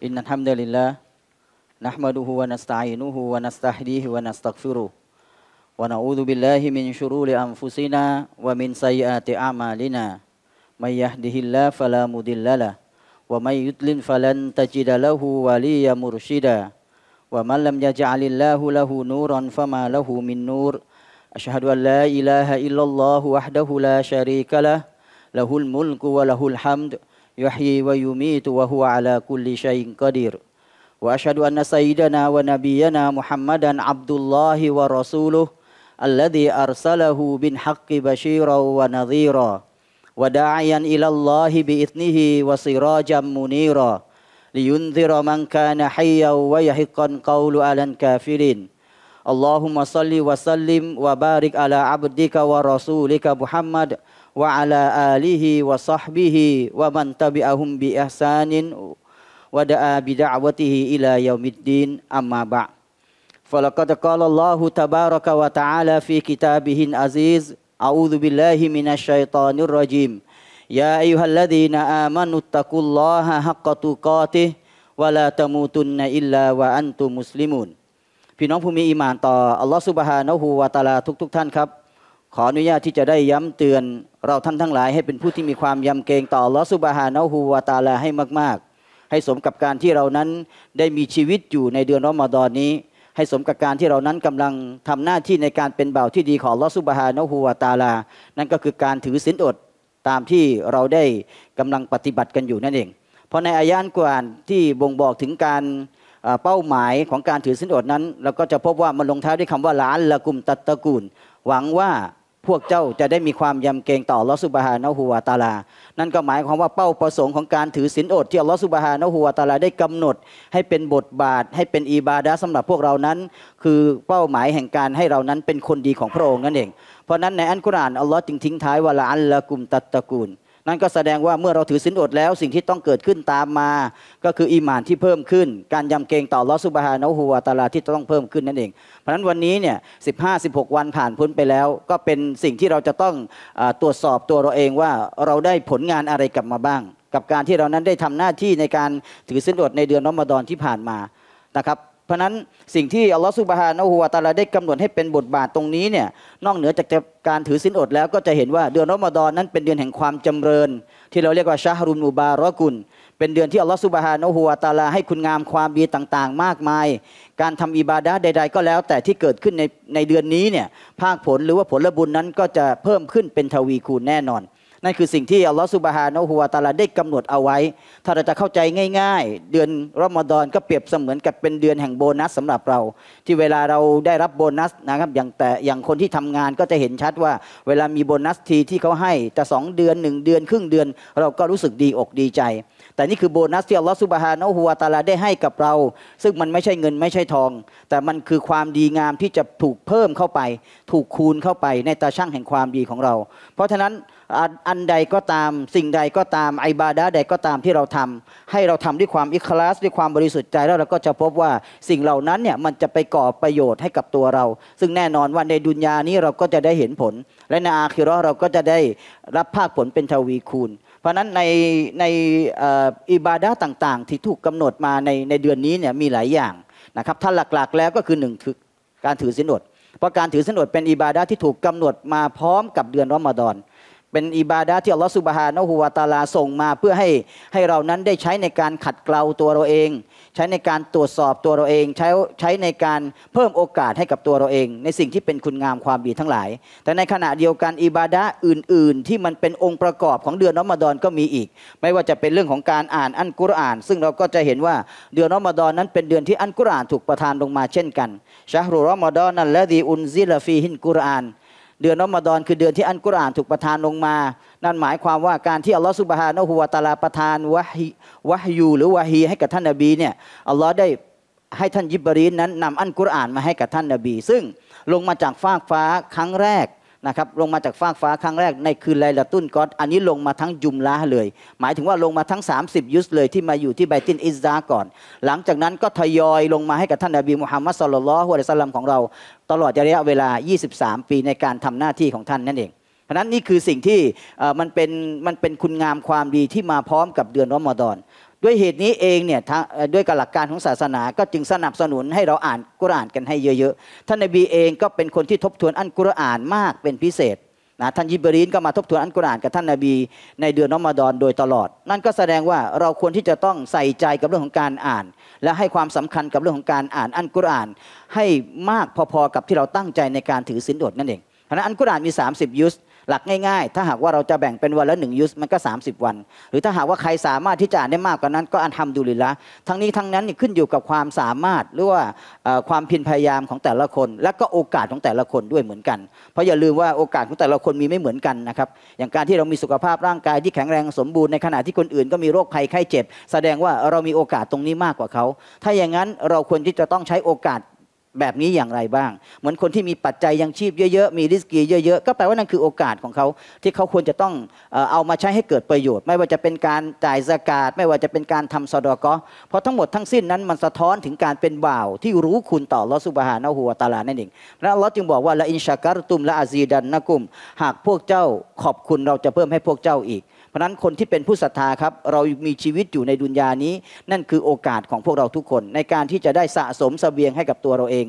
إن الحمد لله نحمده ونستعينه ونستهديه ونستغفره ونعوذ بالله من شرور أنفسنا ومن سيئات أعمالنا من يهده الله فلا مضل له ومن يضلل فلن تجد له وليا مرشدا ومن لم يجعل الله له نورا فما له من نور أشهد أن لا إله إلا الله وحده لا شريك له له الملك وله الحمد يحيي ويميت وهو على كل شيء قدير وأشهد أن سيدنا ونبينا محمدا عبد الله ورسوله الذي أرسله بالحق بشيرا ونذيرا وداعيا إلى الله بإذنه وسراجا منيرا لينذر من كان حيا ويحقا قول على الكافرين اللهم صل وسلم وبارك على عبدك ورسولك محمد وعلى آله وصحبه ومن تبعهم بإحسان ودعا بدعوته إلى يوم الدين أما بعد فلقد قال الله تبارك وتعالى في كتابه العزيز أعوذ بالله من الشيطان الرجيم يا أيها الذين آمنوا اتقوا الله حق تقاته ولا تموتن إلا وأنتم مسلمون พี่น้องผู้มีอีมานต่ออัลลอฮฺสุบฮานะฮูวะตาลาทุกๆท่านครับขออนุญาตที่จะได้ย้ำเตือนเราท่านทั้งหลาย ให้เป็นผู้ที่มีความยำเกรงต่อลอสุบฮานะฮูวาตาลาให้มาก ๆ ให้สมกับการที่เรานั้นได้มีชีวิตอยู่ในเดือนรอมฎอนนี้ ให้สมกับการที่เรานั้นกำลังทำหน้าที่ในการเป็นบ่าวที่ดีของลอสุบฮานะฮูวาตาลานั่นก็คือการถือศีลอดตามที่เราได้กำลังปฏิบัติกันอยู่นั่นเอง เพราะในอายันกวานที่บ่งบอกถึงการเป้าหมายของการถือศีลอดนั้นเราก็จะพบว่ามันลงท้ายด้วยคำว่าล้านละกุมตัตตะกูลหวังว่าพวกเจ้าจะได้มีความยำเกรงต่อลอสุบฮานะฮูวาตาลา นั่นก็หมายความว่าเป้าประสงค์ของการถือศีลอดที่ลอสุบฮานะฮูวาตาลาได้กำหนดให้เป็นบทบาทให้เป็นอีบาดะสำหรับพวกเรานั้น คือเป้าหมายแห่งการให้เรานั้นเป็นคนดีของพระองค์นั่นเอง เพราะนั้นในอันกุรอานอัลลอฮ์จึงทิ้งท้ายว่าละอัลละกุมตัตตะกูลนั่นก็แสดงว่าเมื่อเราถือศีลอดแล้วสิ่งที่ต้องเกิดขึ้นตามมา ก็คืออิมานที่เพิ่มขึ้นการยำเกรงต่อลอสุบฮานะฮูวาตาลาที่ต้องเพิ่มขึ้นนั่นเอง เพราะฉะนั้นวันนี้เนี่ยสิบห้าสิบหกวันผ่านพ้นไปแล้ว ก็เป็นสิ่งที่เราจะต้องอตรวจสอบตัวเราเองว่าเราได้ผลงานอะไรกลับมาบ้าง กับการที่เรานั้นได้ทำหน้าที่ในการถือศีลอดในเดือนรอมฎอนที่ผ่านมานะครับเพราะนั้น สิ่งที่อัลลอฮฺสุบฮานะฮูวาตาลาได้กำหนดให้เป็นบทบาทตรงนี้เนี่ยนอกเหนือจากการถือสินอดแล้วก็จะเห็นว่าเดือนรอมฎอนนั้นเป็นเดือนแห่งความจำเริญ ที่เราเรียกว่าชาฮรุนมูบารอกุลเป็นเดือนที่อัลลอฮฺสุบฮานะฮูวาตาลาให้คุณงามความดีต่างๆมากมาย การทำอิบาดะใดๆก็แล้ว แต่ที่เกิดขึ้นในในเดือนนี้เนี่ยภาคผลหรือว่าผลบุญนั้นก็จะเพิ่มขึ้นเป็นทวีคูณแน่นอนนั่นคือสิ่งที่อัลลอฮฺสุบฮานะฮุวาตาลาได้กำหนดเอาไว้ ถ้าเราจะเข้าใจง่ายๆ เดือนรอมฎอนก็เปรียบเสมือนกับเป็นเดือนแห่งโบนัสสำหรับเรา ที่เวลาเราได้รับโบนัสนะครับ อย่างแต่ อย่างคนที่ทำงานก็จะเห็นชัดว่า เวลามีโบนัสทีที่เขาให้จะสองเดือนหนึ่งเดือนครึ่งเดือน เราก็รู้สึกดีอกดีใจ แต่นี่คือโบนัสที่อัลลอฮฺสุบฮานะฮุวาตาลาได้ให้กับเรา ซึ่งมันไม่ใช่เงินไม่ใช่ทอง แต่มันคือความดีงามที่จะถูกเพิ่มเข้าไป ถูกคูณเข้าไปในตาช่างแห่งความดีของเรา เพราะฉะนั้นอันใดก็ตามสิ่งใดก็ตามไอบาดาใดก็ตามที่เราทำ ให้เราทำด้วยความอิคลาสด้วยความบริสุทธิ์ใจแล้วเราก็จะพบว่าสิ่งเหล่านั้นเนี่ยมันจะไปก่อประโยชน์ให้กับตัวเรา ซึ่งแน่นอนว่าในดุนยานี้เราก็จะได้เห็นผล และในอาคิรอเราก็จะได้รับภาคผลเป็นทวีคูณ เพราะนั้นในในอิบาดาต่างๆ ที่ถูกกำหนดมาในในเดือนนี้เนี่ยมีหลายอย่างนะครับท่านหลักๆ แล้วก็คือหนึ่งคือการถือสินอดเพราะการถือสินอดเป็นอิบาดาที่ถูกกำหนดมาพร้อมกับเดือนรอมฎอนเป็นอิบาดาที่อัลลอฮฺสุบฮานะฮูวาตาลาส่งมา เพื่อให้ให้เรานั้นได้ใช้ในการขัดเกลาตัวเราเอง ใช้ในการตรวจสอบตัวเราเอง ใช้ใช้ในการเพิ่มโอกาสให้กับตัวเราเอง ในสิ่งที่เป็นคุณงามความดีทั้งหลาย แต่ในขณะเดียวกันอิบาดาอื่น ๆ ที่มันเป็นองค์ประกอบของเดือนรอมฎอนก็มีอีก ไม่ว่าจะเป็นเรื่องของการอ่านอัลกุรอาน ซึ่งเราก็จะเห็นว่าเดือนรอมฎอนนั้นเป็นเดือนที่อัลกุรอานถูกประทานลงมาเช่นกันชาฮรุรอมฎอนนั้นละดีอุนซิลฟีฮินกุรอานเดือนนอมฎอนคือเดือนที่อัลกุรอานถูกประทานลงมา นั่นหมายความว่าการที่อัลลอฮฺสุบฮานะฮุวาตาลาประทานวะฮีวะฮยูหรือวะฮีให้กับท่านนบีเนี่ย อัลลอฮ์ได้ให้ท่านยิบรีนนั้นนำอัลกุรอานมาให้กับท่านนบี ซึ่งลงมาจากฟากฟ้าครั้งแรกนะครับลงมาจากฟากฟ้าครั้งแรกในคืนไลลาตุนกอดอันนี้ลงมาทั้งยุมลาเลย หมายถึงว่าลงมาทั้ง 30 ยุสเลยที่มาอยู่ที่ไบตินอิสซาก่อน หลังจากนั้นก็ทยอยลงมาให้กับท่านนบีมุฮัมมัดสลลัลฮุอะลัยซัลลัมของเราตลอดระยะเวลา 23 ปีในการทำหน้าที่ของท่านนั่นเอง เพราะนั้นนี่คือสิ่งที่มันเป็นมันเป็นคุณงามความดีที่มาพร้อมกับเดือนรอมฎอนด้วยเหตุนี้เองเนี่ยด้วยกับหลักการของศาสนาก็จึงสนับสนุนให้เราอ่านกุรอานกันให้เยอะ ๆ ท่านนบีเองก็เป็นคนที่ทบทวนอันกุรอานมากเป็นพิเศษนะท่านยิบรีนก็มาทบทวนอันกุรอานกับท่านนบี ในเดือนอมาดอนโดยตลอด นั่นก็แสดงว่าเราควรที่จะต้องใส่ใจกับเรื่องของการอ่าน และให้ความสำคัญกับเรื่องของการอ่านอันกุรอานให้มากพอๆกับที่เราตั้งใจในการถือศีลอดนั่นเองเพราะนั้นอันกุรอานมี30ยุสหลักง่ายๆ ถ้าหากว่าเราจะแบ่งเป็นวันละหนึ่งยุสมันก็ 30 วัน หรือถ้าหากว่าใครสามารถที่จะอ่านได้มากกว่านั้น ก็อันทำดูลิละ ทั้งนี้ทั้งนั้นขึ้นอยู่กับความสามารถหรือว่าความเพียรพยายามของแต่ละคน และก็โอกาสของแต่ละคนด้วยเหมือนกัน เพราะอย่าลืมว่าโอกาสของแต่ละคนมีไม่เหมือนกันนะครับ อย่างการที่เรามีสุขภาพร่างกายที่แข็งแรงสมบูรณ์ในขณะที่คนอื่น ก็มีโรคภัยไข้เจ็บแสดงว่าเรามีโอกาสตรงนี้มากกว่าเขา ถ้าอย่างนั้นเราควรที่จะต้องใช้โอกาสแบบนี้อย่างไรบ้าง เหมือนคนที่มีปัจจัยยังชีพเยอะ ๆ มีริสกีเยอะ ๆ ก็แปลว่านั่นคือโอกาสของเขาที่เขาควรจะต้องเอามาใช้ให้เกิดประโยชน์ ไม่ว่าจะเป็นการจ่ายสกาดไม่ว่าจะเป็นการทำอดอกอเพราะทั้งหมดทั้งสิ้นนั้นมันสะท้อนถึงการเป็นบ่าว ที่รู้คุณต่อลอสุบฮานะหัวตาลานั่นเองแล้วลอจึงบอกว่าละอินชากรตุมละอาซีดันนะกุมหากพวกเจ้าขอบคุณเราจะเพิ่มให้พวกเจ้าอีกเพราะนั้นคนที่เป็นผู้ศรัทธาครับเรามีชีวิตอยู่ในดุนยานี้ นั่นคือโอกาสของพวกเราทุกคน ในการที่จะได้สะสมสเสบียงให้กับตัวเราเอง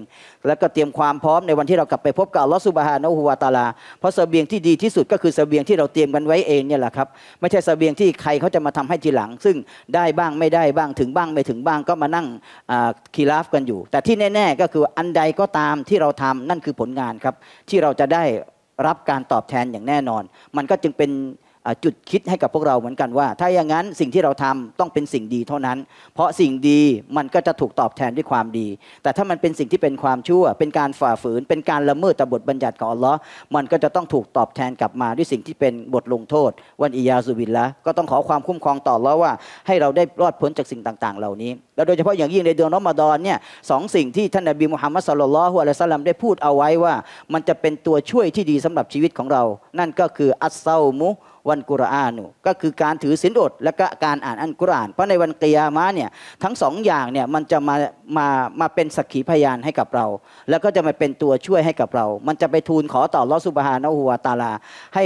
แล้วก็เตรียมความพร้อมในวันที่เรากลับไปพบกับลอสุบฮานะฮูวาตาลาเพราะสเสบียงที่ดีที่สุดก็คือสเสบียงที่เราเตรียมกันไว้เองเนี่ยแหละครับไม่ใช่สเสบียงที่ใครเขาจะมาทำให้ทีหลังซึ่งได้บ้างไม่ได้บ้างถึงบ้างไม่ถึงบ้างก็มานั่งคีราฟกันอยู่ แต่ที่แน่ ๆ ก็คืออันใดก็ตามที่เราทำนั่นคือผลงานครับ ที่เราจะได้รับการตอบแทนอย่างแน่นอนมันก็จึงเป็นจุดคิดให้กับพวกเราเหมือนกันว่า ถ้าอย่างนั้นสิ่งที่เราทำต้องเป็นสิ่งดีเท่านั้น เพราะสิ่งดีมันก็จะถูกตอบแทนด้วยความดี แต่ถ้ามันเป็นสิ่งที่เป็นความชั่ว เป็นการฝ่าฝืน เป็นการละเมิดตบทบัญญัติของอัลลอฮ์มันก็จะต้องถูกตอบแทนกลับมาด้วยสิ่งที่เป็นบทลงโทษ วันอียาสุบินละก็ต้องขอความคุ้มครองต่อแล้วว่า ให้เราได้รอดพ้นจากสิ่งต่างๆเหล่านี้และโดยเฉพาะอย่างยิ่งในเดือนรอมฎอนเนี่ยสองสิ่งที่ท่านนบีมุฮัมมัดสุลลัลฮุอะลัยซัลลัมได้พูดเอาไว้ว่า มันจะเป็นตัวช่วยที่ดีสำหรับชีวิตของเรา นั่นก็คืออัสซามุวันกุรอานก็คือการถือศีลอดและก็การอ่านอันกุรอานเพราะในวันกิยามะเนี่ยทั้งสองอย่างเนี่ยมันจะมามามาเป็นสักขีพยานให้กับเรา แล้วก็จะมาเป็นตัวช่วยให้กับเรา มันจะไปทูลขอต่อลอสุบฮานะหัวตาลาให้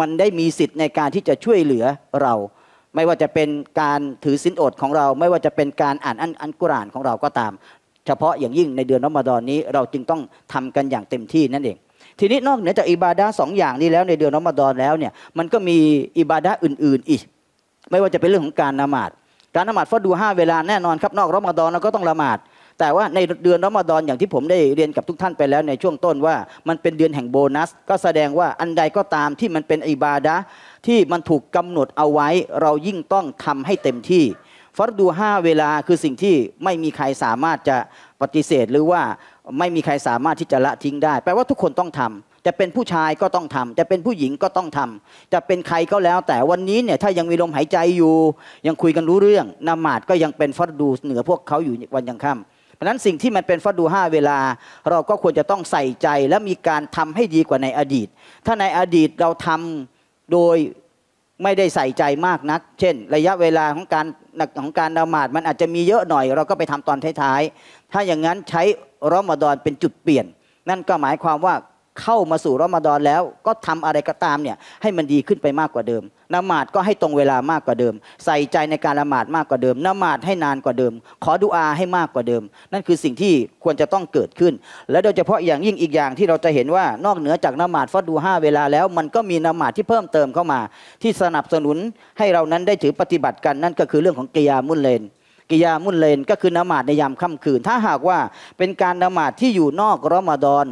มันได้มีสิทธิ์ในการที่จะช่วยเหลือเรา ไม่ว่าจะเป็นการถือศีลอดของเรา ไม่ว่าจะเป็นการอ่านอันอันกุรอานของเราก็ตาม เฉพาะอย่างยิ่งในเดือนรอมฎอนนี้เราจึงต้องทำกันอย่างเต็มที่นั่นเองทีนี้นอกเหนือจากอิบาดาสองอย่างนี้แล้ว ในเดือนรอมฎอนแล้วเนี่ยมันก็มีอิบาดาอื่นๆอีก ไม่ว่าจะเป็นเรื่องของการละหมาดการละหมาดฟัดดูห้าเวลาแน่นอน ครับนอกรอมฎอนเราก็ต้องละหมาด แต่ว่าในเดือนรอมฎอนอย่างที่ผมได้เรียนกับทุกท่านไปแล้ว ในช่วงต้นว่า มันเป็นเดือนแห่งโบนัส ก็แสดงว่าอันใดก็ตามที่มันเป็นอิบาดะที่มันถูกกำหนดเอาไว้ เรายิ่งต้องทำให้เต็มที่ฟัดดูห้าเวลาคือสิ่งที่ไม่มีใครสามารถจะปฏิเสธหรือว่าไม่มีใครสามารถที่จะละทิ้งได้ แปลว่าทุกคนต้องทำ จะเป็นผู้ชายก็ต้องทำ จะเป็นผู้หญิงก็ต้องทำ จะเป็นใครก็แล้วแต่วันนี้เนี่ยถ้ายังมีลมหายใจอยู่ ยังคุยกันรู้เรื่องนามาดก็ยังเป็นฟัดดูเหนือพวกเขาอยู่วันยังค่ำเพราะนั้นสิ่งที่มันเป็นฟัดดูห้าเวลา เราก็ควรจะต้องใส่ใจและมีการทำให้ดีกว่าในอดีต ถ้าในอดีตเราทำโดยไม่ได้ใส่ใจมากนัก เช่น ระยะเวลาของการของการนามาดมันอาจจะมีเยอะหน่อยเราก็ไปทำตอนท้ายๆถ้าอย่างนั้นใช้รอมฎอนเป็นจุดเปลี่ยน นั่นก็หมายความว่าเข้ามาสู่รอมฎอนแล้ว ก็ทำอะไรก็ตามเนี่ย ให้มันดีขึ้นไปมากกว่าเดิมนมาดก็ให้ตรงเวลามากกว่าเดิม ใส่ใจในการละหมาดมากกว่าเดิมนมาดให้นานกว่าเดิม ขอดุอาให้มากกว่าเดิม นั่นคือสิ่งที่ควรจะต้องเกิดขึ้น และโดยเฉพาะอย่างยิ่งอีกอย่างที่เราจะเห็นว่านอกเหนือจากนมาดฟัดดูห้าเวลาแล้วมันก็มีนมาดที่เพิ่มเติมเข้ามา ที่สนับสนุนให้เรานั้นได้ถือปฏิบัติกันนั่นก็คือเรื่องของกิยามุลเลนกิยามุลเลนก็คือนมาดในยามค่ำคืน ถ้าหากว่าเป็นการนมาดที่อยู่นอกรอมฎอน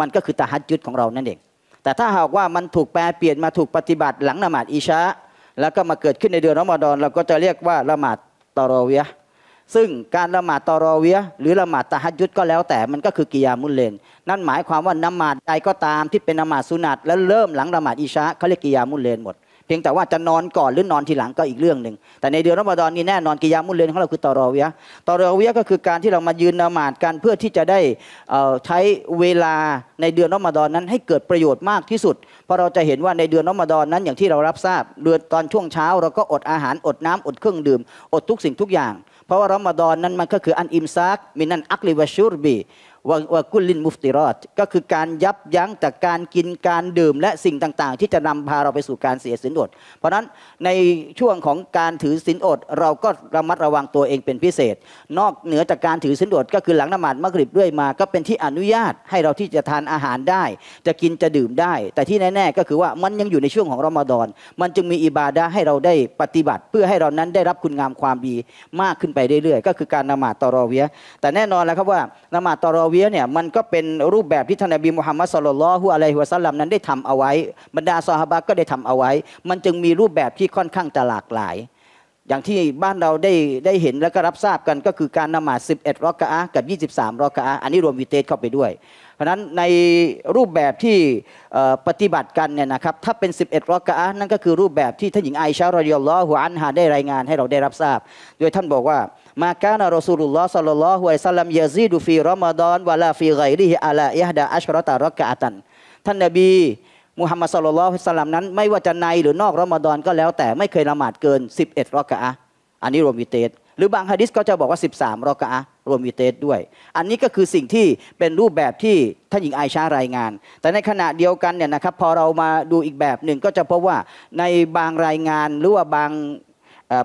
มันก็คือตาฮัดยุดของเรานั่นเอง แต่ถ้าหากว่ามันถูกแปลเปลี่ยนมาถูกปฏิบัติหลังนมาดอิชะแล้วก็มาเกิดขึ้นในเดือนรอมฎอนเราก็จะเรียกว่าละหมาดตอรอเวียซึ่งการละหมาดตอรอเวียหรือละหมาดตะฮัดยุดก็แล้วแต่มันก็คือกิยามุลเลนนั่นหมายความว่านมาดใดก็ตามที่เป็นนมาดสุนัตและเริ่มหลังละหมาดอิชะเขาเรียกกิยามุลเลนหมดเพียงแต่ว่าจะนอนก่อนหรือนอนทีหลังก็อีกเรื่องหนึ่ง แต่ในเดือนรอมฎอนนี่แน่นอนกิยามุลเลนของเราคือตอรอเวียตอรอเวียก็คือการที่เรามายืนนมาดกันเพื่อที่จะได้ใช้เวลาในเดือนรอมฎอนนั้นให้เกิดประโยชน์มากที่สุด เพราะเราจะเห็นว่าในเดือนรอมฎอนนั้นอย่างที่เรารับทราบเดือนตอนช่วงเช้า เราก็อดอาหารอดน้ำอดเครื่องดื่มอดทุกสิ่งทุกอย่าง เพราะว่ารอมฎอนนั้นมันก็คืออันอิมซักมินันอักลิวชูรบีว่ากุลินมุฟติรอด ก็คือการยับยั้งจากการกินการดื่มและสิ่งต่างๆ ที่จะนำพาเราไปสู่การเสียสินอดเพราะฉะนั้นในช่วงของการถือสินอดเราก็ระมัดระวังตัวเองเป็นพิเศษ นอกเหนือจากการถือสินอดก็คือหลังนมาดมะกริบด้วยมาก็เป็นที่อนุญาตให้เราที่จะทานอาหารได้ จะกินจะดื่มได้ แต่ที่แน่ๆก็คือว่ามันยังอยู่ในช่วงของรอมฎอนมันจึงมีอิบาดะให้เราได้ปฏิบัติ เพื่อให้เรานั้นได้รับคุณงามความดีมากขึ้นไปเรื่อยๆก็คือการนมาดตอรอเวียแต่แน่นอนแล้วครับว่านมาดตอรอเวียเนี่ยมันก็เป็นรูปแบบที่ท่านนบีมุฮัมมัดสุลลัลฮุอะลัยฮิวะซัลลัมนั้นได้ทำเอาไว้ บรรดาซอฮาบะก็ได้ทำเอาไว้ มันจึงมีรูปแบบที่ค่อนข้างจะหลากหลาย อย่างที่บ้านเราได้ได้เห็นแล้วก็รับทราบกันก็คือการนมาด11รอกะอะกับ 23รอกะอะอันนี้รวมวิเตสเข้าไปด้วย เพราะนั้นในรูปแบบที่ปฏิบัติกันเนี่ยนะครับถ้าเป็น11รอกะอะนั่นก็คือรูปแบบที่ท่านหญิงไอชารอยลลอหัวอันฮาได้รายงานให้เราได้รับทราบ โดยท่านบอกว่ามาการรอสูลุลลอฮ์สัลลัลลอฮุอะลัยซัลลัมยาซีดูฟีรอมฎอนวะลาฟีไกริฮิอะลายะฮดะอัชรอตะรักกะอัตันท่านนบี มุฮัมมัดสัลลัลลอฮุซัลลัมนั้น ไม่ว่าจะในหรือนอกรอมฎอนก็แล้วแต่ไม่เคยละหมาดเกิน 11รอกะอะอันนี้รวมวิเตสหรือบางฮะดิษก็จะบอกว่า 13รอกะอะรวมวิเตสด้วย อันนี้ก็คือสิ่งที่เป็นรูปแบบที่ท่านหญิงไอชารายงาน แต่ในขณะเดียวกันเนี่ยนะครับ พอเรามาดูอีกแบบหนึ่งก็จะพบว่าในบางรายงานหรือว่าบาง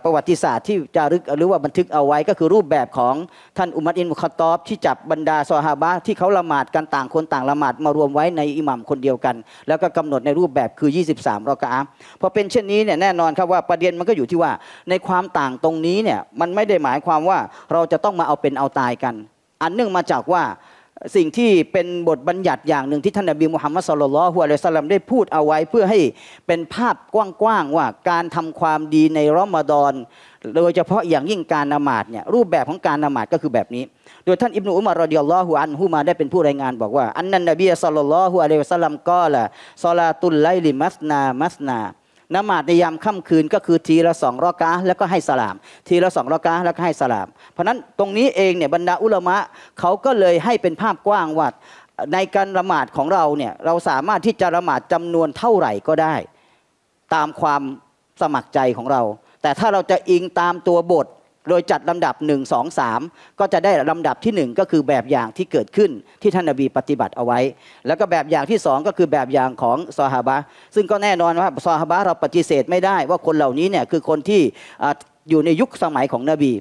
ประวัติศาสตร์ที่จารึกหรือว่าบันทึกเอาไว้ก็คือรูปแบบของท่านอุมัดอินมุคตอบ ที่จับบรรดาซอฮาบะที่เขาละหมาดกันต่างคนต่างละหมาดมารวมไว้ในอิหมัมคนเดียวกัน แล้วก็กำหนดในรูปแบบคือ23รอกะอัพอเป็นเช่นนี้เนี่ยแน่นอนครับว่าประเด็นมันก็อยู่ที่ว่าในความต่างตรงนี้เนี่ยมันไม่ได้หมายความว่าเราจะต้องมาเอาเป็นเอาตายกัน อันเนื่องมาจากว่าสิ่งที่เป็นบทบัญญัติอย่างหนึ่งที่ท่านนบีมุฮัมมัดสุลลัลฮุอะลัยสลลัมได้พูดเอาไว้เพื่อให้เป็นภาพกว้างๆว่าการทำความดีในรอมฎอนโดยเฉพาะอย่างยิ่งการนมาดเนี่ยรูปแบบของการนมาดก็คือแบบนี้ โดยท่านอิบนุอุมารอดิยัลลอฮุอันฮุมาได้เป็นผู้รายงานบอกว่าอันนั้นนบีสุลลัลฮุอะลัยสลลัมก็ละซาลาตุลไลลิมัสนา มัสนานมาดในยามค่ำคืนก็คือทีละสองรอกะแล้วก็ให้สลาม ทีละสองรอกะแล้วก็ให้สลาม เพราะนั้นตรงนี้เองเนี่ยบรรดาอุลามะเขาก็เลยให้เป็นภาพกว้างว่าในการละหมาดของเราเนี่ยเราสามารถที่จะละหมาดจำนวนเท่าไหร่ก็ได้ ตามความสมัครใจของเรา แต่ถ้าเราจะอิงตามตัวบทโดยจัดลำดับ1 2 3 ก็จะได้ลำดับที่ 1 ก็คือแบบอย่างที่เกิดขึ้นที่ท่านนบีปฏิบัติเอาไว้ แล้วก็แบบอย่างที่2ก็คือแบบอย่างของซอฮาบะซึ่งก็แน่นอนว่าซอฮาบะเราปฏิเสธไม่ได้ว่าคนเหล่านี้เนี่ยคือคนที่อยู่ในยุคสมัยของนบี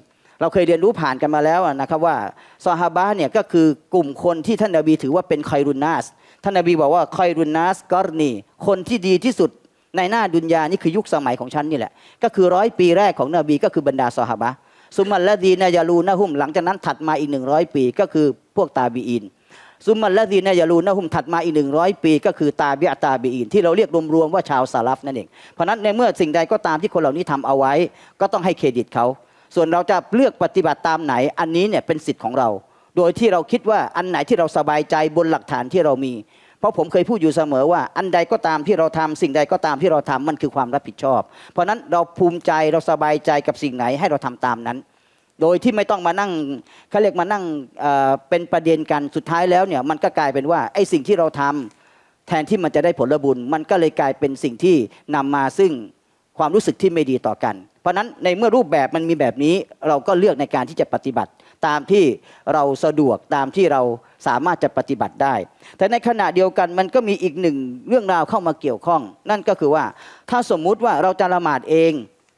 เราเคยเรียนรู้ผ่านกันมาแล้วนะครับว่าซอฮาบะเนี่ยก็คือกลุ่มคนที่ท่านนบีถือว่าเป็นคอรุนนัสท่านนบีบอกว่าคอยรุนนัสกอรนีคนที่ดีที่สุดในหน้าดุนยานี่คือยุคสมัยของฉันนี่แหละก็คือร้อยปีแรกของนบี ก็คือบรรดาซอฮาบะซุมมัลละดีนายาลูนะหุมหลังจากนั้นถัดมาอีกหนึ่งร้อยปีก็คือพวกตาบีอินซุมมัลละดีนายาลูนะหุมถัดมาอีกหนึ่งร้อยปีก็คือ ตาบิอตาบีอินที่เราเรียกรวมๆว่าชาวสาลัฟนั่นเองเพราะนั้นในเมื่อสิ่งใดก็ตามที่คนเหล่านี้ทำเอาไว้ ก็ต้องให้เครดิตเขาส่วนเราจะเลือกปฏิบัติตามไหนอันนี้เนี่ยเป็นสิทธิ์ของเรา โดยที่เราคิดว่าอันไหนที่เราสบายใจบนหลักฐานที่เรามีราะผมเคยพูดอยู่เสมอว่าอันใดก็ตามที่เราทำสิ่งใดก็ตามที่เราทำมันคือความรับผิดชอบ เพราะนั้นเราภูมิใจเราสบายใจกับสิ่งไหนให้เราทำตามนั้น โดยที่ไม่ต้องมานั่งเขาเรียกมานั่งเป็นประเด็นกันสุดท้ายแล้วเนี่ยมันก็กลายเป็นว่าไอ้สิ่งที่เราทำแทนที่มันจะได้ผลบุญ มันก็เลยกลายเป็นสิ่งที่นำมาซึ่งความรู้สึกที่ไม่ดีต่อกัน เพราะนั้นในเมื่อรูปแบบมันมีแบบนี้เราก็เลือกในการที่จะปฏิบัติตามที่เราสะดวกตามที่เราสามารถจะปฏิบัติได้ แต่ในขณะเดียวกันมันก็มีอีกหนึ่งเรื่องราวเข้ามาเกี่ยวข้อง นั่นก็คือว่าถ้าสมมุติว่าเราจะละหมาดเอง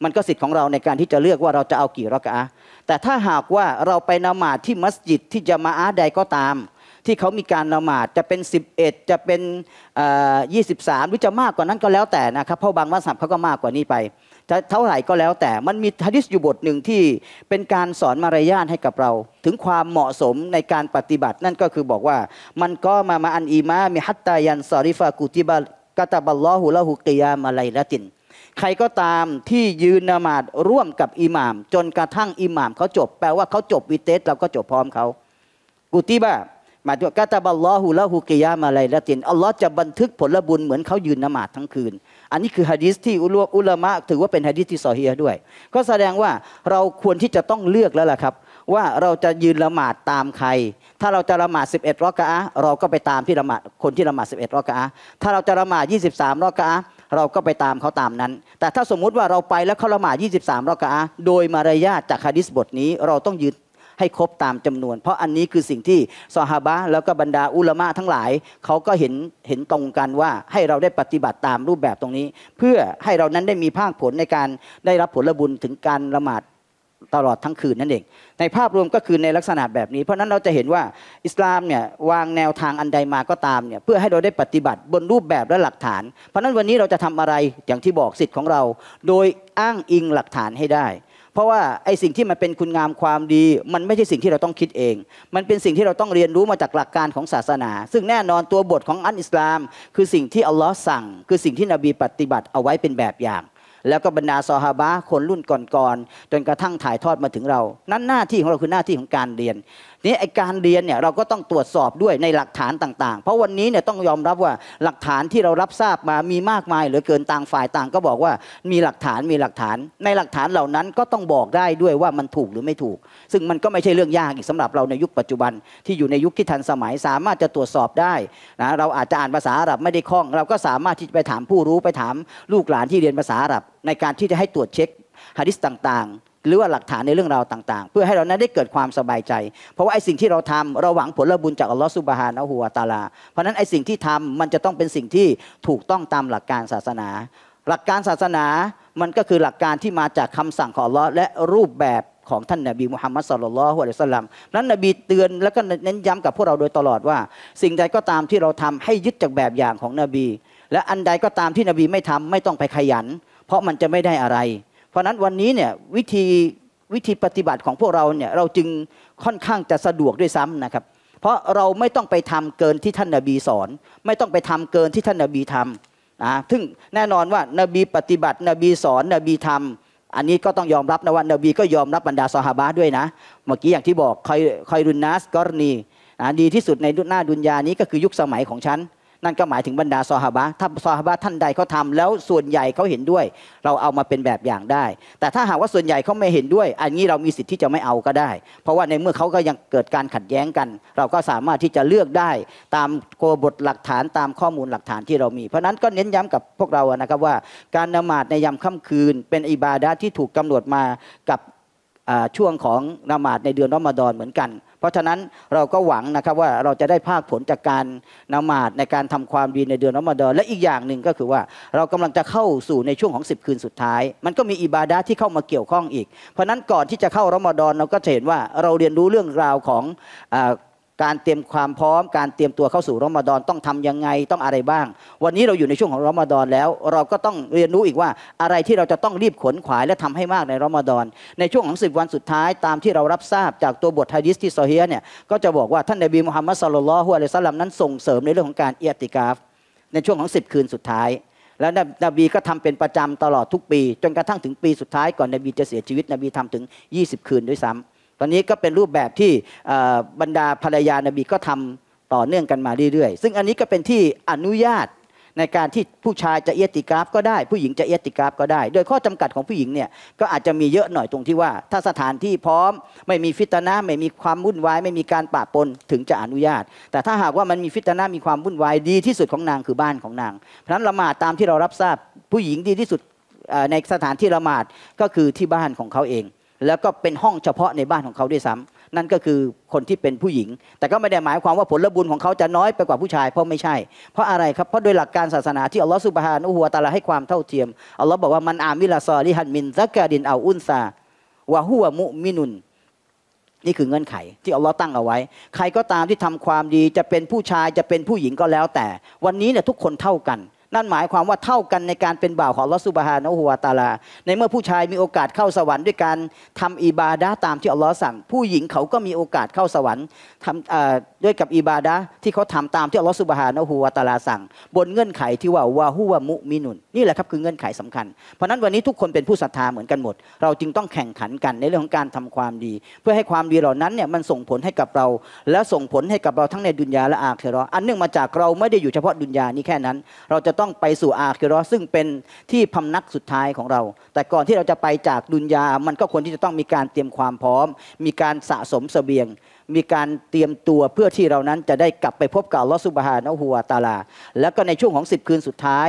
มันก็สิทธิ์ของเราในการที่จะเลือกว่าเราจะเอากี่รักอะแต่ถ้าหากว่าเราไปละหมาดที่มัสยิดที่จะมาอาใดก็ตาม ที่เขามีการละหมาดจะเป็น11จะเป็นยี่สิามหรือจะมากกว่านั้นก็แล้วแต่นะครับ เพราะบางมัสยิดเขาก็มากกว่านี้ไปเท่าไหร่ก็แล้วแต่มันมีฮะดิษอยู่บทหนึ่งที่เป็นการสอนมารยาทให้กับเรา ถึงความเหมาะสมในการปฏิบัตินั่นก็คือบอกว่า มันก็มามาอันอีมามีฮัตตายันซอริฟา กุติบาลกาตาบัลลอฮุละหุกิยามาไลละติน ใครก็ตามที่ยืนนมาดร่วมกับอิหม่าม จนกระทั่งอิหม่ามเขาจบแปลว่าเขาจบวิเตสเราก็จบพร้อมเขากุติบาหมายถึงกาตาบัลลอฮุละหุกิยามาไลละตินอัลลอฮ์จะบันทึกผลบุญเหมือนเขายืนนมาดทั้งคืนอันนี้คือฮะดีสที่อุลามะถือว่าเป็นฮะดีสที่ซอเฮียด้วย ก็แสดงว่าเราควรที่จะต้องเลือกแล้วล่ะครับ ว่าเราจะยืนละหมาดตามใคร ถ้าเราจะละหมาด11 รอกะอะเราก็ไปตามที่ละหมาดคนที่ละหมาด11 รอกะอะถ้าเราจะละหมาด23รอกะอะเราก็ไปตามเขาตามนั้น แต่ถ้าสมมุติว่าเราไปแล้วเขาละหมาด23 รอกะะโดยมารยาทจากฮะดิษบทนี้เราต้องยืนให้ครบตามจำนวนเพราะอันนี้คือสิ่งที่ซอฮาบะแล้วก็บรรดาอุลามะทั้งหลายเขาก็เห็นเห็นตรงกันว่าให้เราได้ปฏิบัติตามรูปแบบตรงนี้ เพื่อให้เรานั้นได้มีภาคผลในการได้รับผลบุญถึงการละหมาดตลอดทั้งคืนนั่นเอง ในภาพรวมก็คือในลักษณะแบบนี้เพราะนั้น เราจะเห็นว่าอิสลามเนี่ยวางแนวทางอันใดมาก็ตามเนี่ยเพื่อให้เราได้ปฏิบัติบนรูปแบบและหลักฐาน เพราะนั้นวันนี้เราจะทำอะไรอย่างที่บอกสิทธิ์ของเรา โดยอ้างอิงหลักฐานให้ได้ราะว่าไอ้สิ่งที่มันเป็นคุณงามความดี มันไม่ใช่สิ่งที่เราต้องคิดเอง มันเป็นสิ่งที่เราต้องเรียนรู้มาจากหลักการของศาสนา ซึ่งแน่นอนตัวบทของอันอิสลามคือสิ่งที่อัลลอฮ์สั่ง คือสิ่งที่นบีปฏิบัติเอาไว้เป็นแบบอย่าง แล้วก็บรรดาซอฮาบะคนรุ่นก่อนๆจนกระทั่งถ่ายทอดมาถึงเรา นั้นหน้าที่ของเราคือหน้าที่ของการเรียนนี่ไอการเรียนเนี่ยเราก็ต้องตรวจสอบด้วยในหลักฐานต่างๆ เพราะวันนี้เนี่ยต้องยอมรับว่าหลักฐานที่เรารับทราบมามีมากมายเหลือเกินต่างฝ่ายต่างก็บอกว่ามีหลักฐานมีหลักฐาน ในหลักฐานเหล่านั้นก็ต้องบอกได้ด้วยว่ามันถูกหรือไม่ถูก ซึ่งมันก็ไม่ใช่เรื่องยากอีกสำหรับเราในยุคปัจจุบันที่อยู่ในยุคที่ทันสมัยสามารถจะตรวจสอบได้นะเราอาจจะอ่านภาษาอาหรับไม่ได้คล่องเราก็สามารถที่จะไปถามผู้รู้ไปถามลูกหลานที่เรียนภาษาอาหรับในการที่จะให้ตรวจเช็คฮะดิษต่างหรือว่าหลักฐานในเรื่องราวต่างๆ เพื่อให้เรานั้นได้เกิดความสบายใจ เพราะว่าไอ้สิ่งที่เราทำเราหวังผลบุญจากอัลลอฮฺสุบฮานะฮูวาตาลา เพราะนั้นไอ้สิ่งที่ทำมันจะต้องเป็นสิ่งที่ถูกต้องตามหลักการศาสนา หลักการศาสนามันก็คือหลักการที่มาจากคำสั่งของอัลลอฮ์และรูปแบบของท่านนาบีมุฮัมมัดสุลลัลฮุอะลัยสลัมนั้นนบีเตือนแล้วก็เน้นย้ำกับพวกเราโดยตลอดว่า สิ่งใดก็ตามที่เราทำให้ยึดจากแบบอย่างของนบี และอันใดก็ตามที่นบีไม่ทำไม่ต้องไปขยัน เพราะมันจะไม่ได้อะไรราะนั้นวันนี้เนี่ยวิธีวิธีปฏิบัติของพวกเราเนี่ยเราจึงค่อนข้างจะสะดวกด้วยซ้ำนะครับเพราะเราไม่ต้องไปทำเกินที่ท่านนาบีสอนไม่ต้องไปทำเกินที่ท่านนาบีทำนะซึ่งแน่นอนว่านาบีปฏิบัตินบีสอนนบีทำอันนี้ก็ต้องยอมรับนะว่านบีก็ยอมรับบรรดาสหบาด้วยนะเมื่อกี้อย่างที่บอกคอยคอยรุนนัสกอรนีนะดีที่สุดในหน้าดุนยานี้ก็คือยุคสมัยของฉันนั่นก็หมายถึงบรรดาซอฮาบะถ้าซอฮาบะท่านใดเขาทาแล้วส่วนใหญ่เขาเห็นด้วย เราเอามาเป็นแบบอย่างได้ แต่ถ้าหากว่าส่วนใหญ่เขาไม่เห็นด้วย อันนี้เรามีสิทธิ์ที่จะไม่เอาก็ได้ เพราะว่าในเมื่อเขาก็ยังเกิดการขัดแย้งกัน เราก็สามารถที่จะเลือกได้ตามโกบทหลักฐานตามข้อมูลหลักฐานที่เรามี เพราะนั้นก็เน้นย้ำกับพวกเรานะครับว่า การนมาดในยามค่ำคืน เป็นอิบาดะที่ถูกกำหนดมากับช่วงของนมาดในเดือนรอมฎอนเหมือนกันเพราะฉะนั้นเราก็หวังนะครับว่าเราจะได้ภาคผลจากการนมาดในการทำความดีในเดือนรอมฎอนและอีกอย่างหนึ่งก็คือว่าเรากำลังจะเข้าสู่ในช่วงของ10คืนสุดท้าย มันก็มีอิบาดาที่เข้ามาเกี่ยวข้องอีกเพราะนั้นก่อนที่จะเข้ารอมฎอนเราก็จะเห็นว่าเราเรียนรู้เรื่องราวของการเตรียมความพร้อมการเตรียมตัวเข้าสู่รอมฎอนต้องทํำยังไงต้องอะไรบ้าง วันนี้เราอยู่ในช่วงของรอมฎอน แล้วเราก็ต้องเรียนรู้อีกว่าอะไรที่เราจะต้องรีบขนขวายและทำให้มากในรอมฎอนในช่วงของสิบวันสุดท้าย ตามที่เรารับทราบจากตัวบทฮะดิษที่ซอฮีเนี่ยก็จะบอกว่าท่านนบีมุฮัมมัดสุลลัลฮุอะลัยซัลลัมนั้นส่งเสริมในเรื่องของการเอียติกาฟในช่วงของสิบคืนสุดท้าย แล้วนบีก็ทำเป็นประจำตลอดทุกปี จนกระทั่งถึงปีสุดท้ายก่อนนบีจะเสียชีวิตนบีทำถึง 20 คืนด้วยซ้ำตอนนี้ก็เป็นรูปแบบที่บรรดาภรรยานบีก็ทำต่อเนื่องกันมาเรื่อยๆ ซึ่งอันนี้ก็เป็นที่อนุญาตในการที่ผู้ชายจะเอติกราฟ ก็ได้ผู้หญิงจะเอติกราฟก็ได้ โดยข้อจำกัดของผู้หญิงเนี่ยก็อาจจะมีเยอะหน่อยตรงที่ว่า ถ้าสถานที่พร้อมไม่มีฟิตนะไม่มีความวุ่นวาย ไม่มีการปะปนถึงจะอนุญาต แต่ถ้าหากว่ามันมีฟิตนะมีความวุ่นวายดีที่สุดของนางคือบ้านของนาง เพราะนั้นละหมาดตามที่เรารับทราบผู้หญิงดีที่สุดในสถานที่ละหมาดก็คือที่บ้านของเขาเองแล้วก็เป็นห้องเฉพาะในบ้านของเขาด้วยซ้ำ นั่นก็คือคนที่เป็นผู้หญิง แต่ก็ไม่ได้หมายความว่าผลบุญของเขาจะน้อยไปกว่าผู้ชายเพราะไม่ใช่ เพราะอะไรครับ เพราะโดยหลักการศาสนาที่อัลลอฮฺสุบฮานุฮัวตาลาให้ความเท่าเทียมอัลลอฮ์บอกว่ามันอามิลาซอลิฮันมิน ซักกาดินเอาอุนซาวะฮุวะมุมินุนนี่คือเงื่อนไข ที่อัลลอฮ์ตั้งเอาไว้ใครก็ตามที่ทำความดีจะเป็นผู้ชายจะเป็นผู้หญิงก็แล้วแต่ วันนี้เนี่ยทุกคนเท่ากันนั่นหมายความว่าเท่ากันในการเป็นบ่าวของลอสุบฮานะฮัวตาลาในเมื่อผู้ชายมีโอกาสเข้าสวรรค์ด้วยการทำอิบาดะตามที่อัลลอฮ์สั่ง ผู้หญิงเขาก็มีโอกาสเข้าสวรรค์ทำด้วยกับอิบาดะที่เขาทำตามที่อัลลอฮ์สุบฮานะฮัวตาลาสั่ง บนเงื่อนไขที่ว่าวาฮุวะมุมินุนนี่แหละครับคือเงื่อนไขสำคัญเพราะนั้นวันนี้ทุกคนเป็นผู้ศรัทธาเหมือนกันหมด เราจึงต้องแข่งขันกันในเรื่องของการทำความดี เพื่อให้ความดีเหล่านั้นเนี่ยมันส่งผลให้กับเราและส่งผลให้กับเราทั้งในดุนยาและอาคทรออันเนื่องมาจากเราไม่ได้อยู่เฉพาะดุนยานี้แค่นั้นเราจะต้องไปสู่อาคิรอซึ่งเป็นที่พำนักสุดท้ายของเรา แต่ก่อนที่เราจะไปจากดุนยามันก็ควรที่จะต้องมีการเตรียมความพร้อม มีการสะสมสเสบียง มีการเตรียมตัวเพื่อที่เรานั้นจะได้กลับไปพบกับลอสุบฮานะหัวตาลา แล้วก็ในช่วงของ10คืนสุดท้าย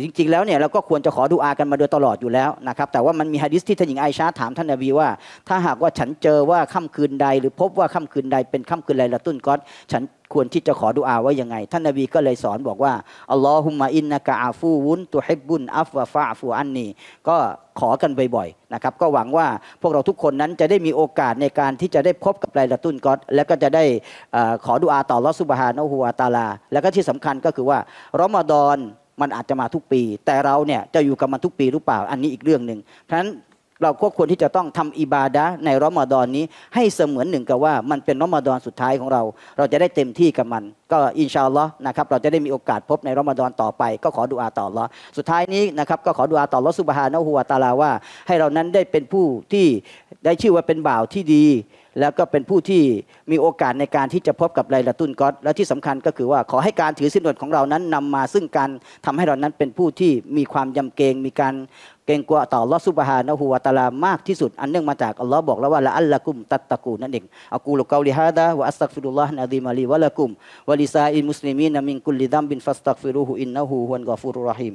จริงๆแล้วเนี่ยเราก็ควรจะขอดูอากันมาโดยตลอดอยู่แล้วนะครับแต่ว่ามันมีฮะดิษที่ท่านหญิงไอชาถามท่านนบีว่า ถ้าหากว่าฉันเจอว่าค่ำคืนใด หรือพบว่าค่ำคืนใดเป็นค่ำคืนไรละตุ้นก๊อตฉันควรที่จะขอดูอาว่ายังไง ท่านนบีก็เลยสอนบอกว่าอัลลอฮุมะอินนะกะอาฟูวุนตัุฮิบุนอัฟวาฟาฟูอันนีก็ขอกันบ่อยๆนะครับก็หวังว่าพวกเราทุกคนนั้นจะได้มีโอกาสในการที่จะได้พบกับไรละตุ้นก๊อตแล้วก็จะได้ขอดูอาต่อลอสุบฮานะฮูวาตาลาแล้วก็ที่สำคัญก็คือว่ารอมฎอนมันอาจจะมาทุกปี แต่เราเนี่ย จะอยู่กับมันทุกปีหรือเปล่าอันนี้อีกเรื่องหนึ่งเพราะฉะนั้นเราก็ควรที่จะต้องทำอิบาดะในรอมฎอนนี้ให้เสมือนหนึ่งกับว่า มันเป็นรอมฎอนสุดท้ายของเรา เราจะได้เต็มที่กับมัน ก็อินชาอัลลอฮ์นะครับเราจะได้มีโอกาสพบในรอมฎอนต่อไป ก็ขอดุอาต่อลอสุดท้ายนี้นะครับก็ขอดุอาต่อลอสุบฮานะฮัวตาลาว่า ให้เรานั้นได้เป็นผู้ที่ได้ชื่อว่าเป็นบ่าวที่ดีแล้วก็เป็นผู้ที่มีโอกาสในการที่จะพบกับไลลาตุนก็อตและที่สำคัญก็คือว่าขอให้การถือสินอดของเรานั้นนำมาซึ่งการทำให้เรานั้นเป็นผู้ที่มีความยำเกรงมีการเกรงกลัวต่อลอสุบฮานะฮูวาตาลามากที่สุด อันเนื่องมาจากอัลลอฮ์บอกแล้วว่าละอัลละกุมตัตตะกูนั่นเองอากูลกาลิฮาดะวะอัสตักฟิรุลลอฮ์นะดีมาลีวะละกุมวะลิซาอินมุสลิมีนมิงกุลลิดัมบินฟัสตักฟิรุฮูอินนะฮ h ฮวนกอฟุรุรหิม